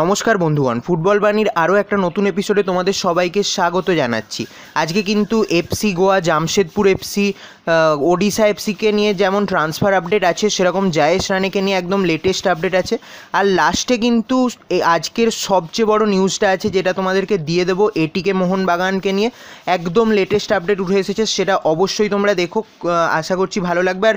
নমস্কার বন্ধুগণ ফুটবল বাণীর আরও একটা নতুন এপিসোডে তোমাদের সবাইকে স্বাগত জানাচ্ছি আজকে কিন্তু এফসি গোয়া জামশেদপুর এফসি ওডিশা এফসিকে নিয়ে যেমন ট্রান্সফার আপডেট আছে সেরকম জায়েশ রানেকে নিয়ে একদম লেটেস্ট আপডেট আছে আর লাস্টে কিন্তু আজকের সবচেয়ে বড় নিউজটা আছে যেটা তোমাদেরকে দিয়ে দেবো এটিকে মোহনবাগানকে নিয়ে একদম লেটেস্ট আপডেট উঠে এসেছে সেটা অবশ্যই তোমরা দেখো আশা করছি ভালো লাগবে আর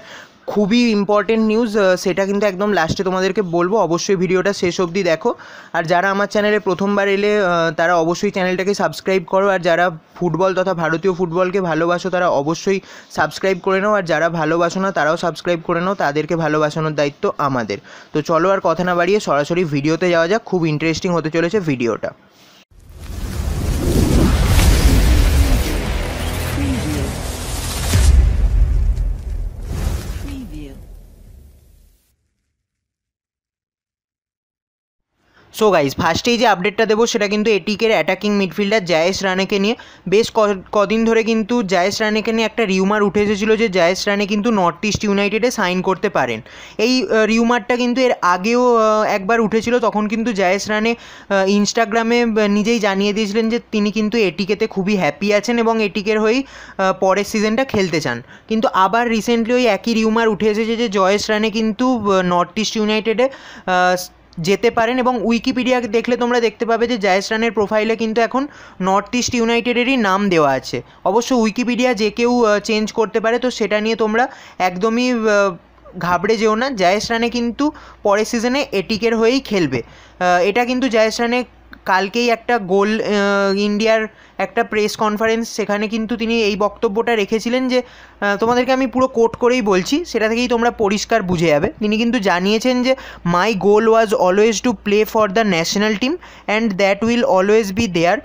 খুবই ইম্পর্টেন্ট নিউজ সেটা কিন্তু একদম লাস্টে তোমাদেরকে বলবো অবশ্যই ভিডিওটা শেষ অবধি দেখো আর যারা আমার চ্যানেলে প্রথমবার এলে তারা অবশ্যই চ্যানেলটাকে সাবস্ক্রাইব করো আর যারা ফুটবল তথা ভারতীয় ফুটবলকে ভালোবাসো তারা অবশ্যই সাবস্ক্রাইব করে নাও আর যারা ভালোবাসো না তারাও সাবস্ক্রাইব করে নাও তাদেরকে ভালোবাসানোর দায়িত্ব আমাদের তো চলো আর কথা না বাড়িয়ে সরাসরি ভিডিওতে যাওয়া যাক খুব ইন্টারেস্টিং হতে চলেছে ভিডিওটা সো গাইজ ফার্স্টেই যে আপডেটটা দেবো সেটা কিন্তু এটিকের অ্যাটাকিং মিডফিল্ডার জায়েশ রানেকে নিয়ে বেশ কদিন ধরে কিন্তু জায়েশ রানেকে নিয়ে একটা রিউমার উঠে এসেছিলো যে জায়েশ রানে কিন্তু নর্থ ইস্ট ইউনাইটেডে সাইন করতে পারেন এই রিউমারটা কিন্তু এর আগেও একবার উঠেছিল তখন কিন্তু জায়েশ রানে ইনস্টাগ্রামে নিজেই জানিয়ে দিয়েছিলেন যে তিনি কিন্তু এটিকেতে খুবই হ্যাপি আছেন এবং এটিকের হয়েই পরের সিজনটা খেলতে চান কিন্তু আবার রিসেন্টলি ওই একই রিউমার উঠে এসেছে যে জয়েশ রানে কিন্তু নর্থ ইস্ট ইউনাইটেডে যেতে পারেন এবং উইকিপিডিয়া দেখলে তোমরা দেখতে পাবে যে জায়েস রানের প্রোফাইলে কিন্তু এখন নর্থ ইস্ট ইউনাইটেডেরই নাম দেওয়া আছে অবশ্য উইকিপিডিয়া যে কেউ চেঞ্জ করতে পারে তো সেটা নিয়ে তোমরা একদমই ঘাবড়ে যেও না জায়েস রানে কিন্তু পরের সিজনে এটিকের হয়েই খেলবে এটা কিন্তু জায়েস রানে কালকেই একটা গোল ইন্ডিয়ার একটা প্রেস কনফারেন্স সেখানে কিন্তু তিনি এই বক্তব্যটা রেখেছিলেন যে তোমাদেরকে আমি পুরো কোট করেই বলছি সেটা থেকেই তোমরা পরিষ্কার বুঝে যাবে তিনি কিন্তু জানিয়েছেন যে my goal was always to play for the national team and that will always be there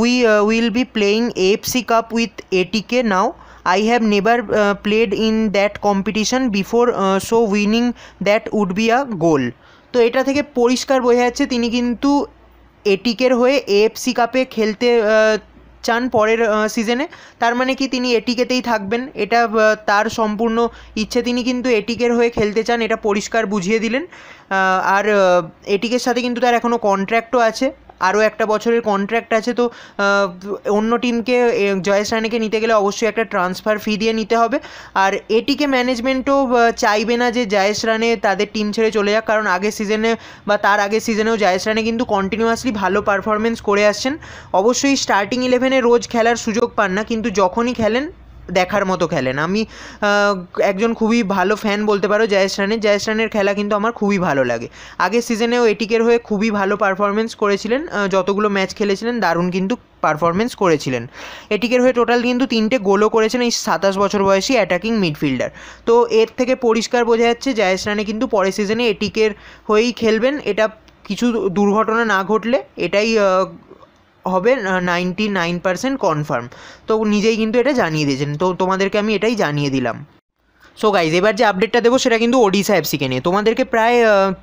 we will be playing FC cup with ATK now I have never played in that competition before so winning that would be a goal তো এটা থেকে পরিষ্কার বোঝা যাচ্ছে তিনি কিন্তু এটিকের হয়ে AFC কাপে খেলতে চান পরের সিজনে তার মানে কি তিনি এটিকেতেই থাকবেন এটা তার সম্পূর্ণ ইচ্ছে তিনি কিন্তু এটিকের হয়ে খেলতে চান এটা পরিষ্কার বুঝিয়ে দিলেন আর এটিকের সাথে কিন্তু তার এখনও কন্ট্র্যাক্টও আছে আরও একটা বছরের কন্ট্র্যাক্ট আছে তো অন্য টিমকে জয়েশ রানেকে নিতে গেলে অবশ্যই একটা ট্রান্সফার ফি দিয়ে নিতে হবে আর এটিকে ম্যানেজমেন্টও চাইবে না যে জয়েশ রানে তাদের টিম ছেড়ে চলে যাক কারণ আগের সিজনে বা তার আগের সিজনেও জায়েশ রানে কিন্তু কন্টিনিউয়াসলি ভালো পারফরমেন্স করে আসছেন অবশ্যই স্টার্টিং ইলেভেনে রোজ খেলার সুযোগ পান না কিন্তু যখনই খেলেন দেখার মতো খেলেন আমি একজন খুবই ভালো ফ্যান বলতে পারো জয়েশ রানের জয়েশ রানের খেলা কিন্তু আমার খুবই ভালো লাগে আগের সিজনেও এটিকের হয়ে খুবই ভালো পারফরমেন্স করেছিলেন যতগুলো ম্যাচ খেলেছিলেন দারুণ কিন্তু পারফরমেন্স করেছিলেন এটিকের হয়ে টোটাল কিন্তু তিনটে গোলও করেছেন এই সাতাশ বছর বয়সী অ্যাটাকিং মিডফিল্ডার তো এর থেকে পরিষ্কার বোঝা যাচ্ছে জায়েস রানে কিন্তু পরের সিজনে এটিকের হয়েই খেলবেন এটা কিছু দুর্ঘটনা না ঘটলে এটাই হবে নাইনটি নাইন পারসেন্ট কনফার্ম তো নিজেই কিন্তু এটা জানিয়ে দিয়েছেন তো তোমাদেরকে আমি এটাই জানিয়ে দিলাম সো গাইজ এবার যে আপডেটটা দেবো সেটা কিন্তু ওডিশা এফসিকে নিয়ে তোমাদেরকে প্রায়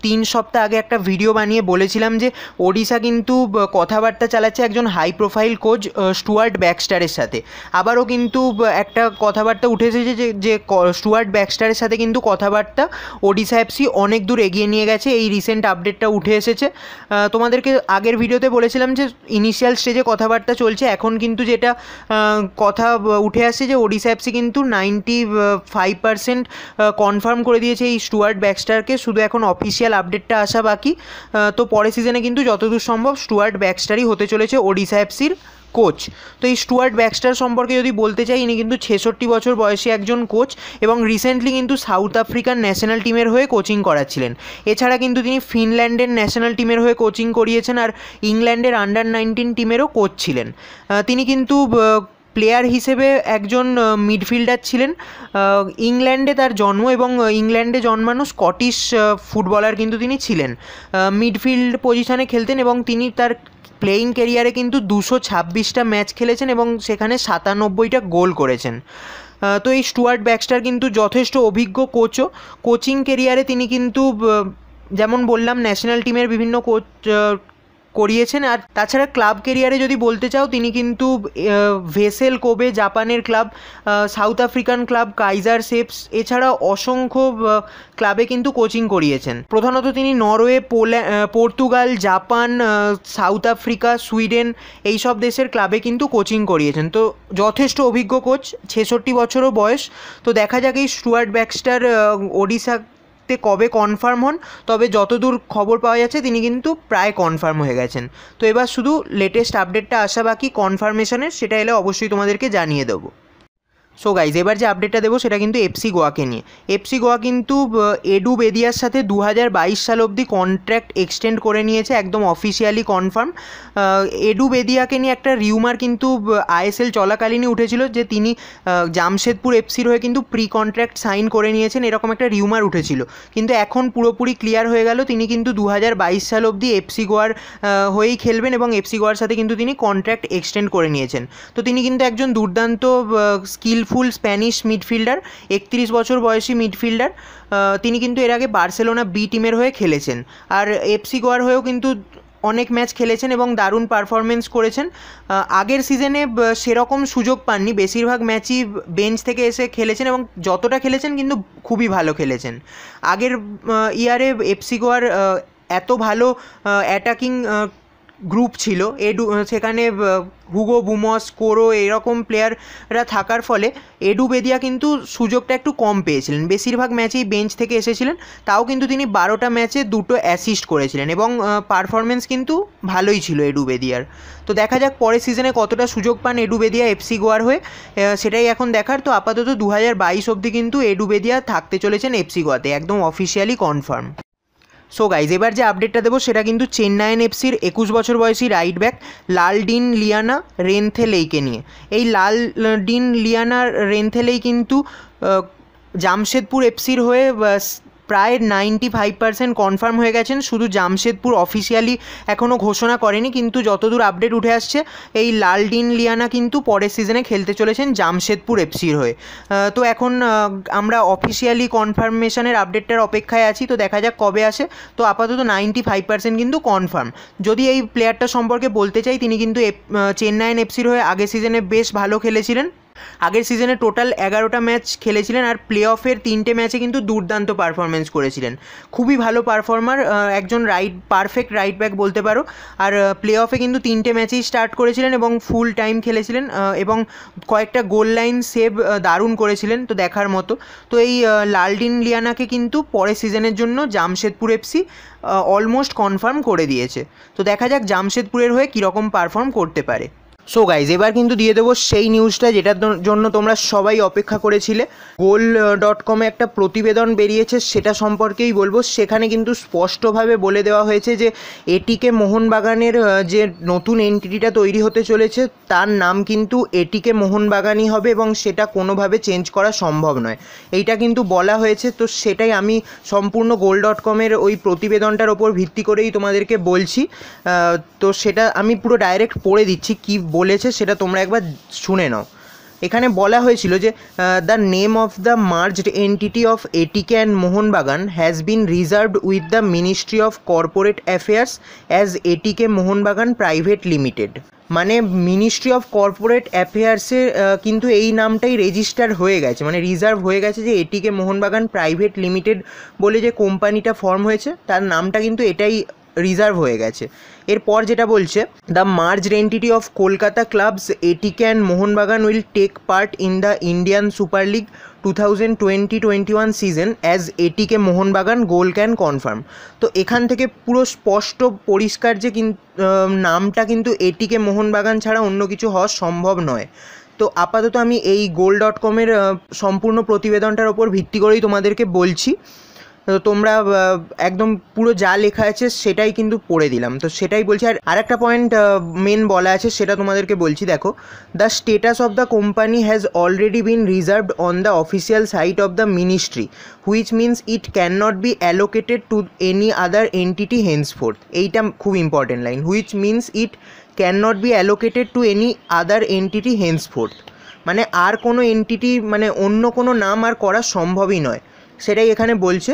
তিন সপ্তাহ আগে একটা ভিডিও বানিয়ে বলেছিলাম যে ওডিশা কিন্তু কথাবার্তা চালাচ্ছে একজন হাই প্রোফাইল কোচ স্টুয়ার্ট ব্যাকস্টারের সাথে আবারও কিন্তু একটা কথাবার্তা উঠে এসেছে যে যে স্টুয়ার্ট ব্যাকস্টারের সাথে কিন্তু কথাবার্তা ওডিশা এফসি অনেক দূর এগিয়ে নিয়ে গেছে এই রিসেন্ট আপডেটটা উঠে এসেছে তোমাদেরকে আগের ভিডিওতে বলেছিলাম যে ইনিশিয়াল স্টেজে কথাবার্তা চলছে এখন কিন্তু যেটা কথা উঠে আসছে যে ওডিশা এফসি কিন্তু নাইনটি ফাইভ পার্সেন্ট কনফার্ম করে দিয়েছে এই স্টুয়ার্ট ব্যাকস্টারকে শুধু এখন অফিসিয়াল আপডেটটা আসা বাকি তো পরের সিজনে কিন্তু যতদূর সম্ভব স্টুয়ার্ট ব্যাকস্টারই হতে চলেছে ওডিশা এফসির কোচ তো এই স্টুয়ার্ট ব্যাকস্টার সম্পর্কে যদি বলতে চাই ইনি কিন্তু ছেষট্টি বছর বয়সী একজন কোচ এবং রিসেন্টলি কিন্তু সাউথ আফ্রিকান ন্যাশনাল টিমের হয়ে কোচিং করাচ্ছিলেন এছাড়া কিন্তু তিনি ফিনল্যান্ডের ন্যাশনাল টিমের হয়ে কোচিং করিয়েছেন আর ইংল্যান্ডের আন্ডার নাইনটিন টিমেরও কোচ ছিলেন তিনি কিন্তু প্লেয়ার হিসেবে একজন মিডফিল্ডার ছিলেন ইংল্যান্ডে তার জন্ম এবং ইংল্যান্ডে জন্মানো স্কটিশ ফুটবলার কিন্তু তিনি ছিলেন মিডফিল্ড পজিশনে খেলতেন এবং তিনি তার প্লেয়িং কেরিয়ারে কিন্তু দুশো ছাব্বিশটা ম্যাচ খেলেছেন এবং সেখানে সাতানব্বইটা গোল করেছেন তো এই স্টুয়ার্ট ব্যাক্সটার কিন্তু যথেষ্ট অভিজ্ঞ কোচও কোচিং কেরিয়ারে তিনি কিন্তু যেমন বললাম ন্যাশনাল টিমের বিভিন্ন কোচ করিয়েছেন আর তাছাড়া ক্লাব কেরিয়ারে যদি বলতে চাও তিনি কিন্তু ভেসেল কোবে জাপানের club South African club Kaizer Chiefs এছাড়া অসংখ্য ক্লাবে কিন্তু কোচিং করিয়েছেন প্রধানত তিনি Norway Portugal Japan South Africa Sweden এই সব দেশের ক্লাবে কিন্তু কোচিং করিয়েছেন তো যথেষ্ট অভিজ্ঞ কোচ ছেষট্টি বছরও বয়স তো দেখা যাক এই স্টুয়ার্ট ব্যাক্সটার ওডিশা জিততে কবে কনফার্ম হন তবে যতদূর খবর পাওয়া যাচ্ছে তিনি কিন্তু প্রায় কনফার্ম হয়ে গেছেন তো এবার শুধু লেটেস্ট আপডেটটা আসা বাকি কনফার্মেশনের সেটা এলে অবশ্যই তোমাদেরকে জানিয়ে দেবো সো গাইজ এবার যে আপডেটটা দেবো সেটা কিন্তু এফসি গোয়াকে নিয়ে এফসি গোয়া কিন্তু এডু বেদিয়ার সাথে দু হাজার সাল অবধি কন্ট্র্যাক্ট এক্সটেন্ড করে নিয়েছে একদম অফিসিয়ালি কনফার্ম এডু বেদিয়াকে নিয়ে একটা রিউমার কিন্তু আইএসএল চলাকালীনই উঠেছিল যে তিনি জামশেদপুর এফসির হয়ে কিন্তু প্রি কন্ট্র্যাক্ট সাইন করে নিয়েছেন এরকম একটা রিউমার উঠেছিল কিন্তু এখন পুরোপুরি ক্লিয়ার হয়ে গেল তিনি কিন্তু দু সাল অবধি এফসি গোয়ার হয়েই খেলবেন এবং এফসি গোয়ার সাথে কিন্তু তিনি কন্ট্র্যাক্ট এক্সটেন্ড করে নিয়েছেন তো তিনি কিন্তু একজন দুর্দান্ত স্কিল ফুল স্প্যানিশ মিডফিল্ডার একত্রিশ বছর বয়সী মিডফিল্ডার তিনি কিন্তু এর আগে বার্সেলোনা বি টিমের হয়ে খেলেছেন আর এফসি গোয়ার হয়েও কিন্তু অনেক ম্যাচ খেলেছেন এবং দারুণ পারফরমেন্স করেছেন আগের সিজনে সেরকম সুযোগ পাননি বেশিরভাগ ম্যাচই বেঞ্চ থেকে এসে খেলেছেন এবং যতটা খেলেছেন কিন্তু খুবই ভালো খেলেছেন আগের ইয়ারে এফসি গোয়ার এত ভালো অ্যাটাকিং গ্রুপ ছিল এডু সেখানে হুগো বুমস কোরো এরকম প্লেয়াররা থাকার ফলে এডু বেদিয়া কিন্তু সুযোগটা একটু কম পেয়েছিলেন বেশিরভাগ ম্যাচেই বেঞ্চ থেকে এসেছিলেন তাও কিন্তু তিনি বারোটা ম্যাচে দুটো অ্যাসিস্ট করেছিলেন এবং পারফরমেন্স কিন্তু ভালোই ছিল এডু বেদিয়ার তো দেখা যাক পরের সিজনে কতটা সুযোগ পান এডু বেদিয়া এফসি গোয়ার হয়ে সেটাই এখন দেখার তো আপাতত দু হাজার বাইশ অবধি কিন্তু এডু বেদিয়া থাকতে চলেছেন এফসি গোয়াতে একদম অফিসিয়ালি কনফার্ম সো গাইজ এবার যে আপডেটটা দেবো সেটা কিন্তু চেন্নাইন এফসির একুশ বছর বয়সী right back Laldinliana রেনথেলেইকে নিয়ে এই লাল ডিন লিয়ানা রেনথেলেই কিন্তু জামশেদপুর এফসির হয়ে প্রায় নাইনটি ফাইভ পার্সেন্ট কনফার্ম হয়ে গেছেন শুধু জামশেদপুর অফিসিয়ালি এখনও ঘোষণা করেনি কিন্তু যতদূর আপডেট উঠে আসছে এই লাল ডিন লিয়ানা কিন্তু পরের সিজনে খেলতে চলেছেন জামশেদপুর এফসির হয়ে তো এখন আমরা অফিসিয়ালি কনফার্মেশনের আপডেটটার অপেক্ষায় আছি তো দেখা যাক কবে আসে তো আপাতত নাইনটি ফাইভ পার্সেন্ট কিন্তু কনফার্ম যদি এই প্লেয়ারটা সম্পর্কে বলতে চাই তিনি কিন্তু চেন্নাইন এফসির হয়ে আগে সিজনে বেশ ভালো খেলেছিলেন আগের সিজনে টোটাল এগারোটা ম্যাচ খেলেছিলেন আর প্লে অফের তিনটে ম্যাচে কিন্তু দুর্দান্ত পারফরমেন্স করেছিলেন খুবই ভালো পারফর্মার একজন রাইট পারফেক্ট রাইট ব্যাক বলতে পারো আর প্লে অফে কিন্তু তিনটে ম্যাচেই স্টার্ট করেছিলেন এবং ফুল টাইম খেলেছিলেন এবং কয়েকটা গোল লাইন সেভ দারুণ করেছিলেন তো দেখার মতো তো এই লালডিন লিয়ানাকে কিন্তু পরের সিজনের জন্য জামশেদপুর এফসি অলমোস্ট কনফার্ম করে দিয়েছে তো দেখা যাক জামশেদপুরের হয়ে কীরকম পারফর্ম করতে পারে সো গাইজ এবার কিন্তু দিয়ে দেবো সেই নিউজটা যেটার জন্য তোমরা সবাই অপেক্ষা করেছিলে গোল ডট কমে একটা প্রতিবেদন বেরিয়েছে সেটা সম্পর্কেই বলবো সেখানে কিন্তু স্পষ্টভাবে বলে দেওয়া হয়েছে যে এটিকে মোহনবাগানের uh, যে নতুন এন্টিটিটা তৈরি হতে চলেছে তার নাম কিন্তু এটিকে মোহনবাগানই হবে এবং সেটা কোনোভাবে চেঞ্জ করা সম্ভব নয় এইটা কিন্তু বলা হয়েছে তো সেটাই আমি সম্পূর্ণ গোল ডট কমের ওই প্রতিবেদনটার ওপর ভিত্তি করেই তোমাদেরকে বলছি uh, তো সেটা আমি পুরো ডাইরেক্ট পড়ে দিচ্ছি কী বলেছে সেটা তোমরা একবার শুনে নাও এখানে বলা হয়েছিল যে the name of the merged entity of ATK and Mohun Bagan has been reserved with the ministry of corporate affairs as ATK Mohun Bagan private limited মানে মিনিস্ট্রি অফ কর্পোরেট অ্যাফেয়ার্সের কিন্তু এই নামটাই রেজিস্টার হয়ে গেছে মানে রিজার্ভ হয়ে গেছে যে এটিকে মোহনবাগান প্রাইভেট লিমিটেড বলে যে কোম্পানিটা ফর্ম হয়েছে তার নামটা কিন্তু এটাই রিজার্ভ হয়ে গেছে এরপর যেটা বলছে the merged entity of Kolkata clubs ATK and Mohun Bagan will take part in the Indian super league two thousand twenty twenty one season as ATK Mohun Bagan goal can confirm তো এখান থেকে পুরো স্পষ্ট পরিষ্কার যে নামটা কিন্তু এটিকে মোহনবাগান ছাড়া অন্য কিছু হওয়া সম্ভব নয় তো আপাতত আমি এই গোল ডট কমের সম্পূর্ণ প্রতিবেদনটার ওপর ভিত্তি করেই তোমাদেরকে বলছি তো তোমরা একদম পুরো যা লেখা আছে সেটাই কিন্তু পড়ে দিলাম তো সেটাই বলছি আর আরেকটা পয়েন্ট মেন বলা আছে সেটা তোমাদেরকে বলছি দেখো the status of the company has already been reserved on the official site of the ministry which means it can not be allocated to any other entity henceforth এইটা খুব important line which means it can not be allocated to any other entity henceforth মানে আর কোনো entity মানে অন্য কোনো নাম আর করা সম্ভবই নয় সেটাই এখানে বলছে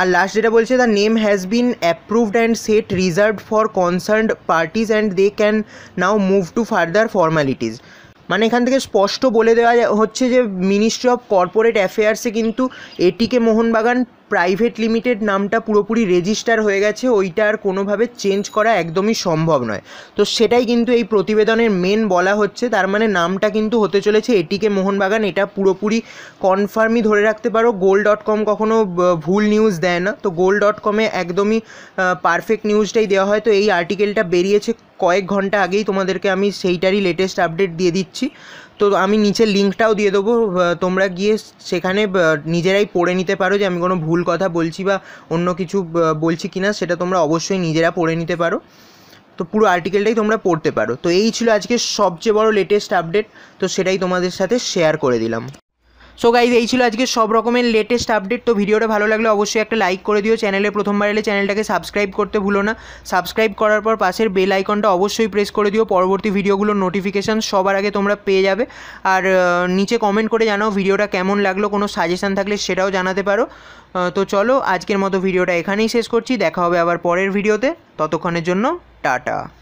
আর লাস্ট যেটা বলছে the name has been approved and set reserved for concern parties and they can now move to further formalities মানে এখান থেকে স্পষ্ট বলে দেওয়া হচ্ছে যে মিনিস্ট্রি অফ কর্পোরেট অ্যাফেয়ার্সে কিন্তু এটিকে মোহনবাগান প্রাইভেট লিমিটেড নামটা পুরোপুরি রেজিস্টার হয়ে গেছে ওইটা আর কোনোভাবে চেঞ্জ করা একদমই সম্ভব নয় তো সেটাই কিন্তু এই প্রতিবেদনের মেন বলা হচ্ছে তার মানে নামটা কিন্তু হতে চলেছে এটিকে মোহনবাগান এটা পুরোপুরি কনফার্মই ধরে রাখতে পারো গোল ডট কম কখনও ভুল নিউজ দেয় না তো গোল ডট কমে একদমই পারফেক্ট নিউজটাই দেওয়া হয় তো এই আর্টিকেলটা বেরিয়েছে কয়েক ঘন্টা আগেই তোমাদেরকে আমি সেইটারই লেটেস্ট আপডেট দিয়ে দিচ্ছি তো আমি নিচে লিঙ্কটাও দিয়ে দেবো তোমরা গিয়ে সেখানে নিজেরাই পড়ে নিতে পারো যে আমি কোনো ভুল কথা বলছি বা অন্য কিছু বলছি কি না সেটা তোমরা অবশ্যই নিজেরা পড়ে নিতে পারো তো পুরো আর্টিকেলটাই তোমরা পড়তে পারো তো এই ছিল আজকে সবচেয়ে বড় লেটেস্ট আপডেট তো সেটাই তোমাদের সাথে শেয়ার করে দিলাম সো গাইজ এই ছিল আজকে সব রকমের লেটেস্ট আপডেট তো ভিডিওটা ভালো লাগলে অবশ্যই একটা লাইক করে দিও চ্যানেলে প্রথমবার এলে চ্যানেলটাকে সাবস্ক্রাইব করতে ভুলো না সাবস্ক্রাইব করার পর পাশের বেল আইকনটা অবশ্যই প্রেস করে দিও পরবর্তী ভিডিওগুলোর নোটিফিকেশান সবার আগে তোমরা পেয়ে যাবে আর নিচে কমেন্ট করে জানাও ভিডিওটা কেমন লাগলো কোনো সাজেশান থাকলে সেটাও জানাতে পারো তো চলো আজকের মতো ভিডিওটা এখানেই শেষ করছি দেখা হবে আবার পরের ভিডিওতে ততক্ষণের জন্য টাটা